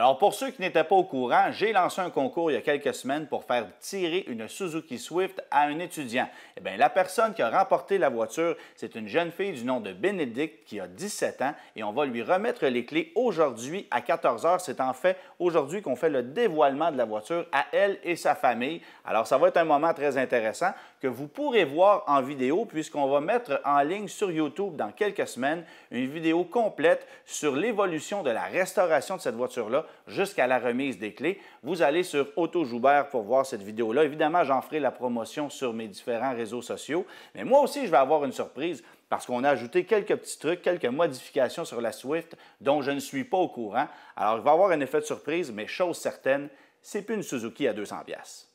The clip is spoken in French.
Alors, pour ceux qui n'étaient pas au courant, j'ai lancé un concours il y a quelques semaines pour faire tirer une Suzuki Swift à un étudiant. Eh bien, la personne qui a remporté la voiture, c'est une jeune fille du nom de Bénédicte qui a 17 ans et on va lui remettre les clés aujourd'hui à 14 heures. C'est en fait aujourd'hui qu'on fait le dévoilement de la voiture à elle et sa famille. Alors, ça va être un moment très intéressant que vous pourrez voir en vidéo puisqu'on va mettre en ligne sur YouTube dans quelques semaines une vidéo complète sur l'évolution de la restauration de cette voiture-là jusqu'à la remise des clés. Vous allez sur Auto Joubert pour voir cette vidéo-là. Évidemment, j'en ferai la promotion sur mes différents réseaux sociaux. Mais moi aussi, je vais avoir une surprise parce qu'on a ajouté quelques petits trucs, quelques modifications sur la Swift dont je ne suis pas au courant. Alors, il va y avoir un effet de surprise, mais chose certaine, c'est plus une Suzuki à 200 pièces.